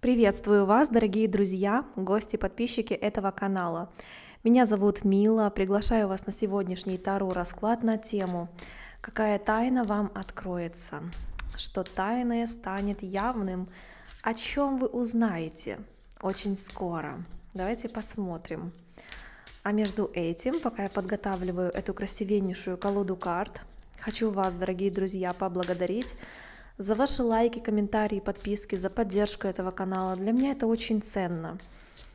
Приветствую вас, дорогие друзья, гости, подписчики этого канала. Меня зовут Мила, приглашаю вас на сегодняшний Таро-расклад на тему «Какая тайна вам откроется?» Что тайное станет явным, о чем вы узнаете очень скоро. Давайте посмотрим. А между этим, пока я подготавливаю эту красивейшую колоду карт, хочу вас, дорогие друзья, поблагодарить за ваши лайки, комментарии, подписки, за поддержку этого канала. Для меня это очень ценно.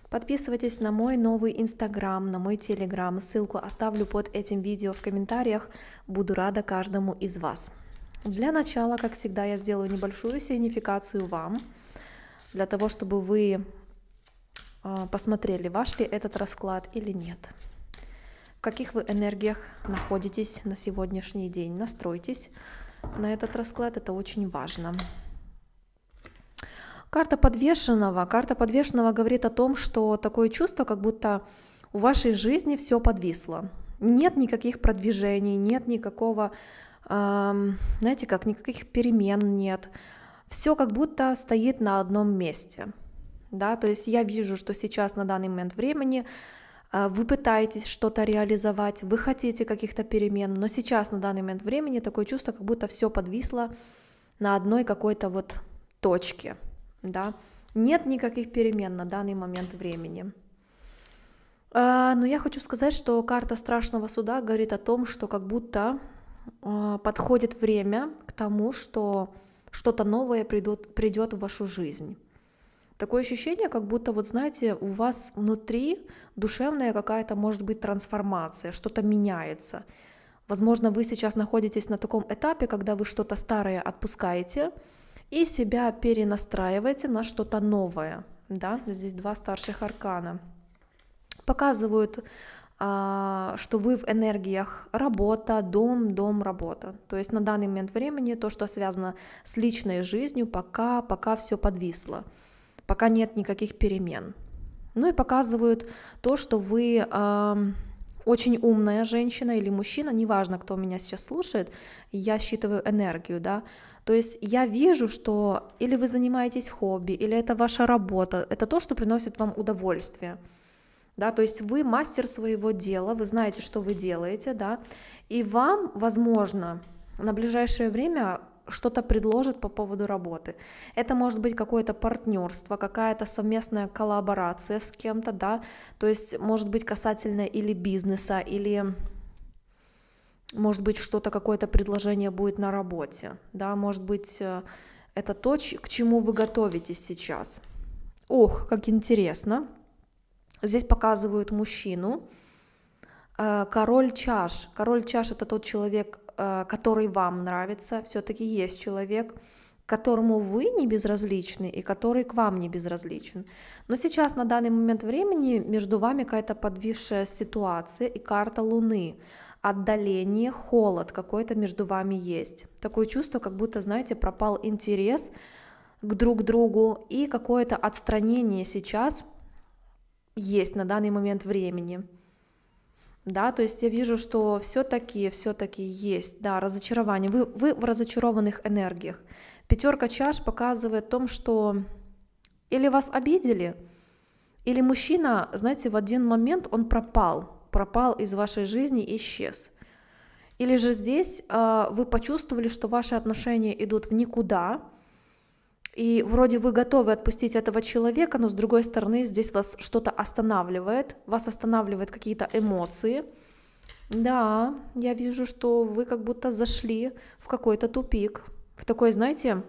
Подписывайтесь на мой новый инстаграм, на мой телеграм. Ссылку оставлю под этим видео в комментариях. Буду рада каждому из вас. Для начала, как всегда, я сделаю небольшую сигнификацию вам, для того, чтобы вы а, посмотрели, ваш ли этот расклад или нет. В каких вы энергиях находитесь на сегодняшний день. Настройтесь на этот расклад, это очень важно. Карта подвешенного. Карта подвешенного говорит о том, что такое чувство, как будто у вашей жизни все подвисло. Нет никаких продвижений, нет никакого, э, знаете как, никаких перемен нет. Все как будто стоит на одном месте. Да, то есть я вижу, что сейчас на данный момент времени а, вы пытаетесь что-то реализовать, вы хотите каких-то перемен, но сейчас, на данный момент времени, такое чувство, как будто все подвисло на одной какой-то вот точке, да, нет никаких перемен на данный момент времени. А, но я хочу сказать, что карта страшного суда говорит о том, что как будто а, подходит время к тому, что что-то новое придет, в вашу жизнь. Такое ощущение, как будто, вот знаете, у вас внутри душевная какая-то, может быть, трансформация, что-то меняется. Возможно, вы сейчас находитесь на таком этапе, когда вы что-то старое отпускаете и себя перенастраиваете на что-то новое. Да? Здесь два старших аркана. Показывают, а, что вы в энергиях работа, дом, дом, работа. То есть на данный момент времени то, что связано с личной жизнью, пока, пока все подвисло пока нет никаких перемен. Ну и показывают то, что вы э, очень умная женщина или мужчина, неважно, кто меня сейчас слушает, я считываю энергию, да. То есть я вижу, что или вы занимаетесь хобби, или это ваша работа, это то, что приносит вам удовольствие. Да, то есть вы мастер своего дела, вы знаете, что вы делаете, да, и вам, возможно, на ближайшее время что-то предложит по поводу работы. Это может быть какое-то партнерство, какая-то совместная коллаборация с кем-то, да, то есть может быть касательно или бизнеса, или может быть что-то, какое-то предложение будет на работе, да, может быть э, это то, к чему вы готовитесь сейчас. Ох, как интересно. Здесь показывают мужчину. Э, король чаш. Король чаш это тот человек, Э, который вам нравится, все-таки есть человек, которому вы не безразличны и который к вам не безразличен. Но сейчас на данный момент времени между вами какая-то подвисшая ситуация и карта Луны. Отдаление, холод какой-то между вами есть. Такое чувство, как будто, знаете, пропал интерес к друг другу и какое-то отстранение сейчас есть на данный момент времени да, то есть я вижу, что все-таки, все-таки есть, да, разочарование, вы, вы в разочарованных энергиях. Пятерка чаш показывает о том, что или вас обидели, или мужчина, знаете, в один момент он пропал, пропал из вашей жизни и исчез. Или же здесь э, вы почувствовали, что ваши отношения идут в никуда, и вроде вы готовы отпустить этого человека, но с другой стороны здесь вас что-то останавливает, вас останавливают какие-то эмоции. Да, я вижу, что вы как будто зашли в какой-то тупик, в такой, знаете,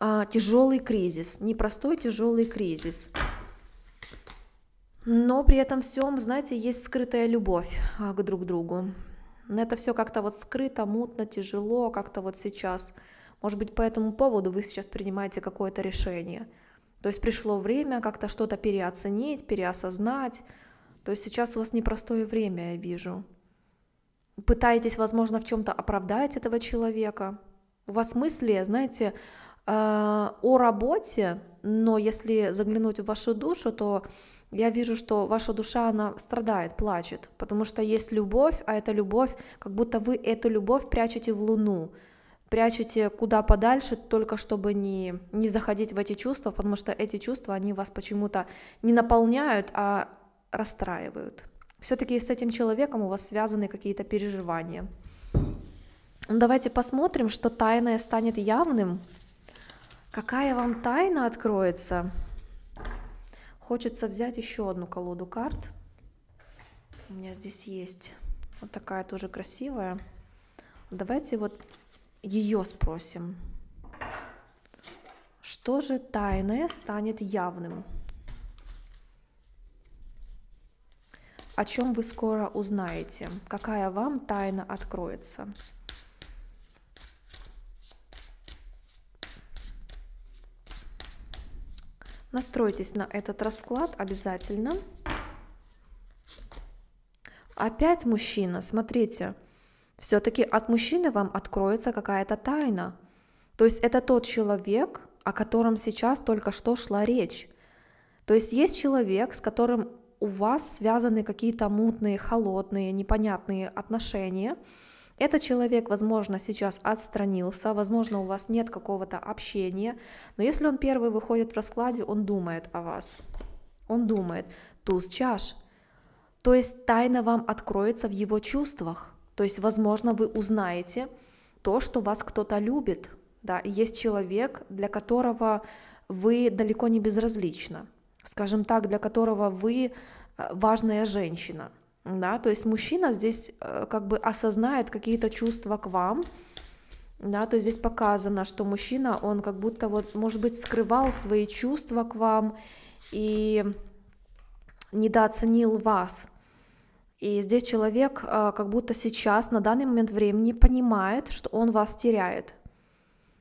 а, тяжелый кризис, непростой тяжелый кризис. Но при этом всем, знаете, есть скрытая любовь а, к друг другу. Но Это все как-то вот скрыто, мутно, тяжело, как-то вот сейчас – может быть, по этому поводу вы сейчас принимаете какое-то решение. То есть пришло время как-то что-то переоценить, переосознать. То есть сейчас у вас непростое время, я вижу. Пытаетесь, возможно, в чем-то оправдать этого человека. У вас мысли, знаете, э, о работе, но если заглянуть в вашу душу, то я вижу, что ваша душа, она страдает, плачет, потому что есть любовь, а эта любовь, как будто вы эту любовь прячете в луну прячете куда подальше, только чтобы не, не заходить в эти чувства, потому что эти чувства, они вас почему-то не наполняют, а расстраивают. Все-таки с этим человеком у вас связаны какие-то переживания. Ну, давайте посмотрим, что тайное станет явным. Какая вам тайна откроется? Хочется взять еще одну колоду карт. У меня здесь есть вот такая тоже красивая. Давайте вот ее спросим. Что же тайное станет явным? О чем вы скоро узнаете? Какая вам тайна откроется? Настройтесь на этот расклад обязательно. Опять мужчина, смотрите, все-таки от мужчины вам откроется какая-то тайна. То есть это тот человек, о котором сейчас только что шла речь. То есть есть человек, с которым у вас связаны какие-то мутные, холодные, непонятные отношения. Этот человек, возможно, сейчас отстранился, возможно, у вас нет какого-то общения, но если он первый выходит в раскладе, он думает о вас. Он думает, туз чаш. То есть тайна вам откроется в его чувствах. То есть, возможно, вы узнаете то, что вас кто-то любит, да, есть человек, для которого вы далеко не безразлична, скажем так, для которого вы э, важная женщина, да, то есть мужчина здесь э, как бы осознает какие-то чувства к вам, да, то есть здесь показано, что мужчина, он как будто вот, может быть, скрывал свои чувства к вам и недооценил вас, и здесь человек а, как будто сейчас, на данный момент времени, понимает, что он вас теряет.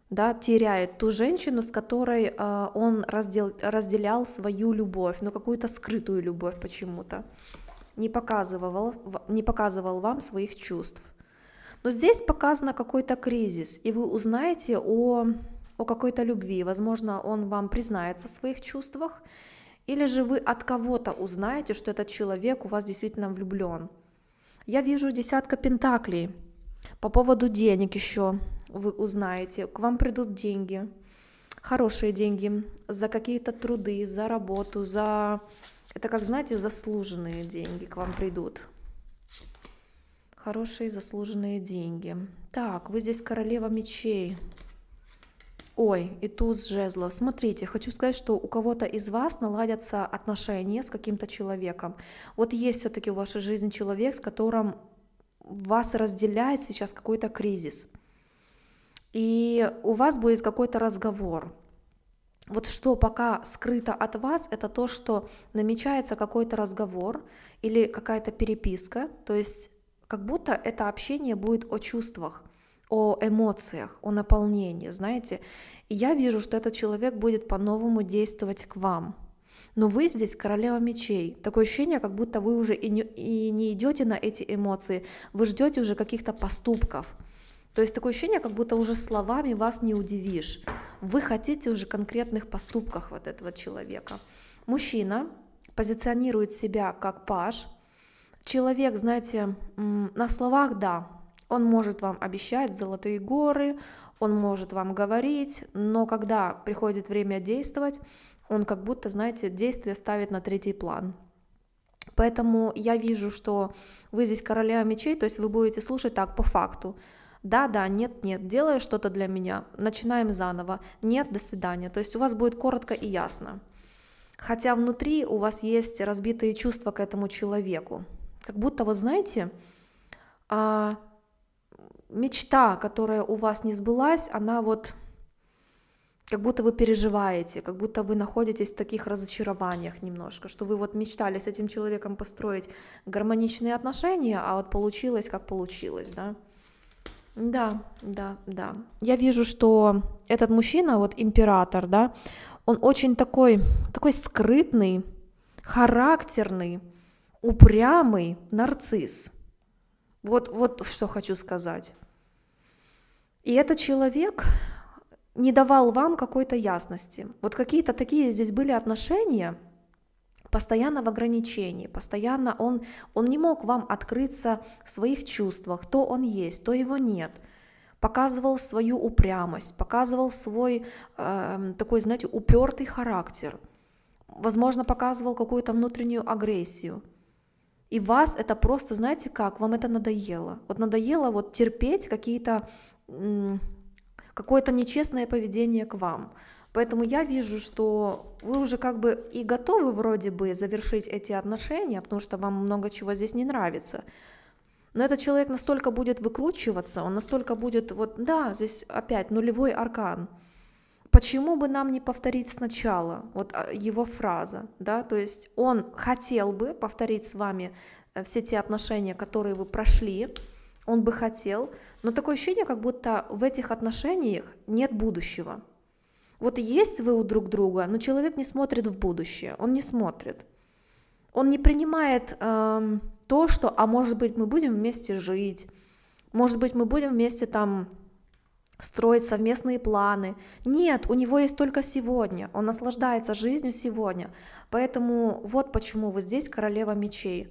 Да, теряет ту женщину, с которой а, он раздел, разделял свою любовь, но ну, какую-то скрытую любовь почему-то. Не показывал, не показывал вам своих чувств. Но здесь показано какой-то кризис, и вы узнаете о, о какой-то любви. Возможно, он вам признается в своих чувствах, или же вы от кого-то узнаете, что этот человек у вас действительно влюблен. Я вижу десятка пентаклей. По поводу денег еще вы узнаете. К вам придут деньги, хорошие деньги, за какие-то труды, за работу, за... Это как, знаете, заслуженные деньги к вам придут. Хорошие заслуженные деньги. Так, вы здесь королева мечей. Ой, и туз жезлов. Смотрите, хочу сказать, что у кого-то из вас наладятся отношения с каким-то человеком. Вот есть все-таки в вашей жизни человек, с которым вас разделяет сейчас какой-то кризис. И у вас будет какой-то разговор. Вот что пока скрыто от вас, это то, что намечается какой-то разговор или какая-то переписка, то есть как будто это общение будет о чувствах о эмоциях, о наполнении, знаете. И я вижу, что этот человек будет по-новому действовать к вам. Но вы здесь королева мечей. Такое ощущение, как будто вы уже и не, и не идете на эти эмоции, вы ждете уже каких-то поступков. То есть такое ощущение, как будто уже словами вас не удивишь. Вы хотите уже конкретных поступках вот этого человека. Мужчина позиционирует себя как паж. Человек, знаете, на словах да, он может вам обещать золотые горы, он может вам говорить, но когда приходит время действовать, он как будто, знаете, действие ставит на третий план. Поэтому я вижу, что вы здесь короля мечей, то есть вы будете слушать так по факту. Да, да, нет, нет, делай что-то для меня, начинаем заново. Нет, до свидания. То есть у вас будет коротко и ясно. Хотя внутри у вас есть разбитые чувства к этому человеку. Как будто, вот знаете, а, мечта, которая у вас не сбылась, она вот как будто вы переживаете, как будто вы находитесь в таких разочарованиях немножко, что вы вот мечтали с этим человеком построить гармоничные отношения, а вот получилось, как получилось, да? Да, да, да. Я вижу, что этот мужчина, вот император, да, он очень такой, такой скрытный, характерный, упрямый нарцисс. Вот, вот что хочу сказать. И этот человек не давал вам какой-то ясности. Вот какие-то такие здесь были отношения, постоянно в ограничении, постоянно он, он не мог вам открыться в своих чувствах, то он есть, то его нет – показывал свою упрямость, показывал свой э, такой, знаете, упертый характер, возможно, показывал какую-то внутреннюю агрессию – и вас это просто, знаете как, вам это надоело. Вот надоело вот терпеть какие-то какое-то нечестное поведение к вам. Поэтому я вижу, что вы уже как бы и готовы вроде бы завершить эти отношения, потому что вам много чего здесь не нравится. Но этот человек настолько будет выкручиваться, он настолько будет, вот да, здесь опять нулевой аркан – почему бы нам не повторить сначала вот а, его фраза, да, то есть он хотел бы повторить с вами э, все те отношения, которые вы прошли, он бы хотел, но такое ощущение, как будто в этих отношениях нет будущего. Вот есть вы у друг друга, но человек не смотрит в будущее, он не смотрит. Он не принимает э, то, что, а может быть, мы будем вместе жить, может быть, мы будем вместе там строить совместные планы. Нет, у него есть только сегодня, он наслаждается жизнью сегодня. Поэтому вот почему вы здесь королева мечей.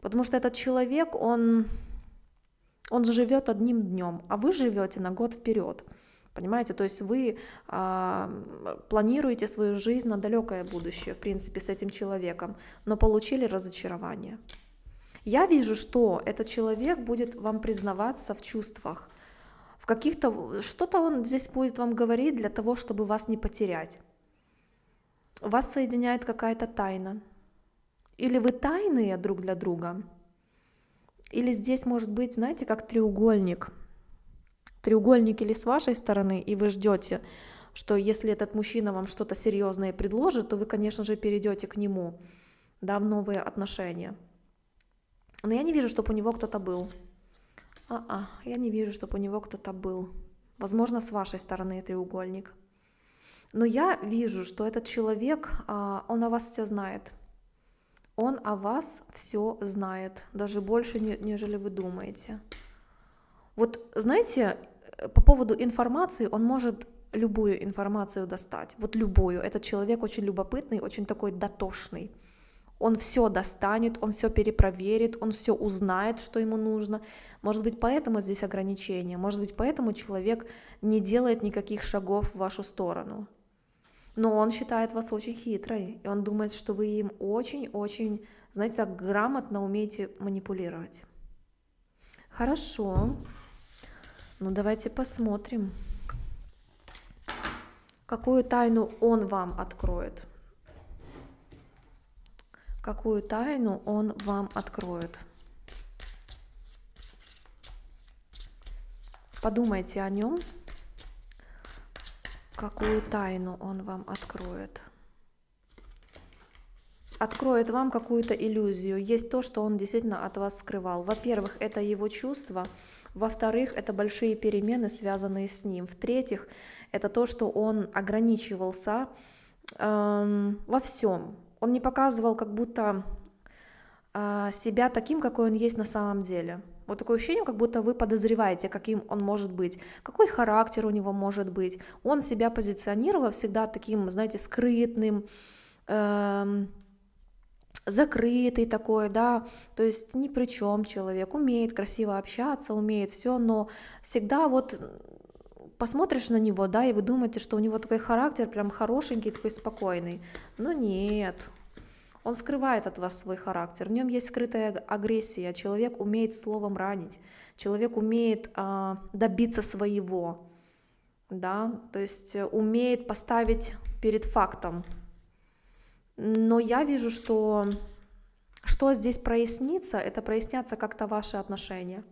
Потому что этот человек, он, он живет одним днем, а вы живете на год вперед. Понимаете, то есть вы а, планируете свою жизнь на далекое будущее, в принципе, с этим человеком, но получили разочарование. Я вижу, что этот человек будет вам признаваться в чувствах, каких-то что-то он здесь будет вам говорить для того, чтобы вас не потерять. Вас соединяет какая-то тайна. Или вы тайные друг для друга. Или здесь может быть, знаете, как треугольник. Треугольник или с вашей стороны, и вы ждете, что если этот мужчина вам что-то серьезное предложит, то вы, конечно же, перейдете к нему да, в новые отношения. Но я не вижу, чтобы у него кто-то был. А-а, я не вижу, чтобы у него кто-то был. Возможно, с вашей стороны треугольник. Но я вижу, что этот человек, а, он о вас все знает. Он о вас все знает, даже больше, нежели вы думаете. Вот, знаете, э, по поводу информации, он может любую информацию достать. Вот любую. Этот человек очень любопытный, очень такой дотошный. Он все достанет, он все перепроверит, он все узнает, что ему нужно. Может быть, поэтому здесь ограничения, может быть, поэтому человек не делает никаких шагов в вашу сторону. Но он считает вас очень хитрой, и он думает, что вы им очень-очень, знаете, так грамотно умеете манипулировать. Хорошо. Ну, давайте посмотрим, какую тайну он вам откроет какую тайну он вам откроет. Подумайте о нем, какую тайну он вам откроет. Откроет вам какую-то иллюзию. Есть то, что он действительно от вас скрывал. Во-первых, это его чувства. Во-вторых, это большие перемены, связанные с ним. В-третьих, это то, что он ограничивался эм, во всем, он не показывал как будто а, себя таким, какой он есть на самом деле. Вот такое ощущение, как будто вы подозреваете, каким он может быть, какой характер у него может быть. Он себя позиционировал всегда таким, знаете, скрытным, эм, закрытый такой, да, то есть ни при чем человек, умеет красиво общаться, умеет все, но всегда вот посмотришь на него, да, и вы думаете, что у него такой характер прям хорошенький, такой спокойный. Но ну нет, он скрывает от вас свой характер. В нем есть скрытая агрессия. Человек умеет словом ранить. Человек умеет э, добиться своего. Да, то есть э, умеет поставить перед фактом. Но я вижу, что что здесь прояснится, это прояснятся как-то ваши отношения.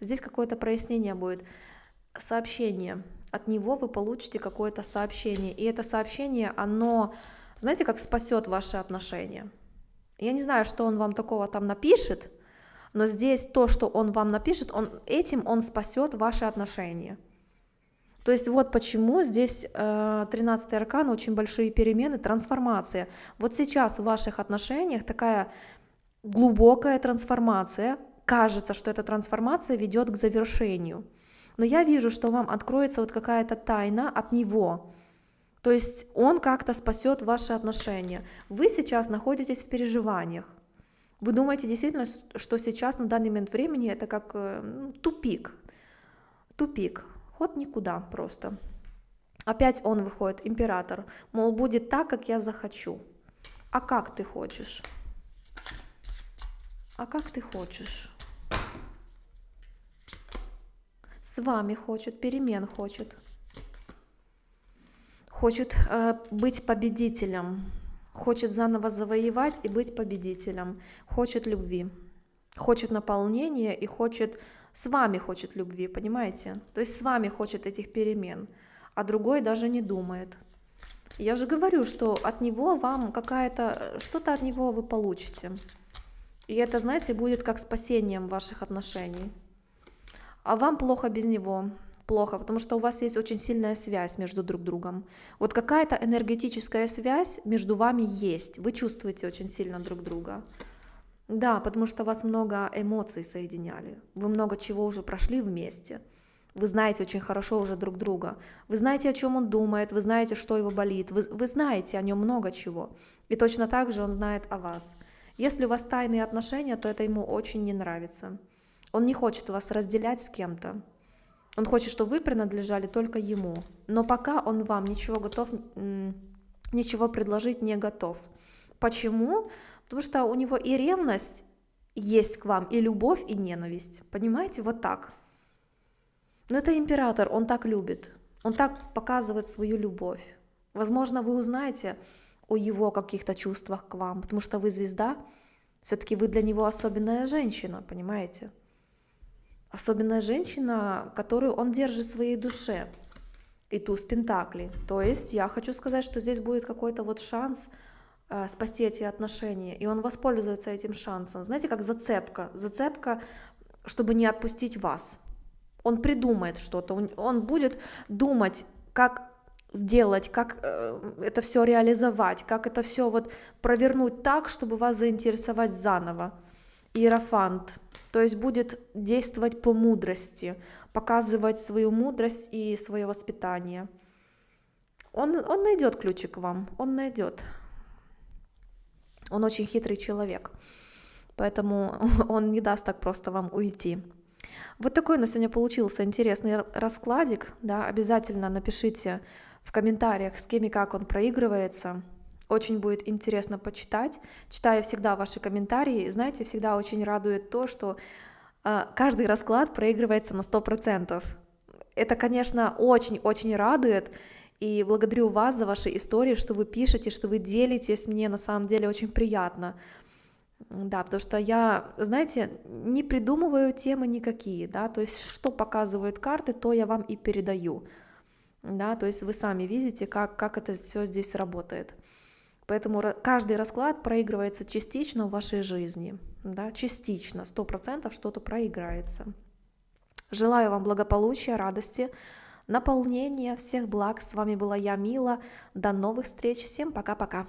Здесь какое-то прояснение будет сообщение. От него вы получите какое-то сообщение. И это сообщение, оно, знаете, как спасет ваши отношения. Я не знаю, что он вам такого там напишет, но здесь то, что он вам напишет, он, этим он спасет ваши отношения. То есть вот почему здесь э, 13 аркан, очень большие перемены, трансформация. Вот сейчас в ваших отношениях такая глубокая трансформация. Кажется, что эта трансформация ведет к завершению но я вижу, что вам откроется вот какая-то тайна от него. То есть он как-то спасет ваши отношения. Вы сейчас находитесь в переживаниях. Вы думаете действительно, что сейчас на данный момент времени это как ну, тупик. Тупик. Ход никуда просто. Опять он выходит, император. Мол, будет так, как я захочу. А как ты хочешь? А как ты хочешь? С вами хочет, перемен хочет. Хочет э, быть победителем. Хочет заново завоевать и быть победителем. Хочет любви. Хочет наполнения и хочет... С вами хочет любви, понимаете? То есть с вами хочет этих перемен. А другой даже не думает. Я же говорю, что от него вам какая-то... Э, что-то от него вы получите. И это, знаете, будет как спасением ваших отношений а вам плохо без него, плохо, потому что у вас есть очень сильная связь между друг другом. Вот какая-то энергетическая связь между вами есть, вы чувствуете очень сильно друг друга. Да, потому что вас много эмоций соединяли, вы много чего уже прошли вместе, вы знаете очень хорошо уже друг друга, вы знаете, о чем он думает, вы знаете, что его болит, вы, вы знаете о нем много чего, и точно так же он знает о вас. Если у вас тайные отношения, то это ему очень не нравится. Он не хочет вас разделять с кем-то. Он хочет, чтобы вы принадлежали только ему. Но пока он вам ничего готов, ничего предложить не готов. Почему? Потому что у него и ревность есть к вам, и любовь, и ненависть. Понимаете? Вот так. Но это император, он так любит. Он так показывает свою любовь. Возможно, вы узнаете о его каких-то чувствах к вам, потому что вы звезда, все-таки вы для него особенная женщина, понимаете? Особенно женщина, которую он держит в своей душе. И туз Пентакли. То есть я хочу сказать, что здесь будет какой-то вот шанс э, спасти эти отношения. И он воспользуется этим шансом. Знаете, как зацепка. Зацепка, чтобы не отпустить вас. Он придумает что-то. Он, будет думать, как сделать, как э, это все реализовать, как это все вот провернуть так, чтобы вас заинтересовать заново иерофант, то есть будет действовать по мудрости, показывать свою мудрость и свое воспитание. Он, он найдет ключик к вам, он найдет. Он очень хитрый человек, поэтому он не даст так просто вам уйти. Вот такой у нас сегодня получился интересный раскладик. Да, обязательно напишите в комментариях, с кем и как он проигрывается. Очень будет интересно почитать. Читаю всегда ваши комментарии. Знаете, всегда очень радует то, что э, каждый расклад проигрывается на 100%. Это, конечно, очень-очень радует. И благодарю вас за ваши истории, что вы пишете, что вы делитесь. Мне на самом деле очень приятно. Да, потому что я, знаете, не придумываю темы никакие, да, то есть что показывают карты, то я вам и передаю, да, то есть вы сами видите, как, как это все здесь работает. Поэтому каждый расклад проигрывается частично в вашей жизни. Да, частично, 100% что-то проиграется. Желаю вам благополучия, радости, наполнения, всех благ. С вами была я, Мила. До новых встреч. Всем пока-пока.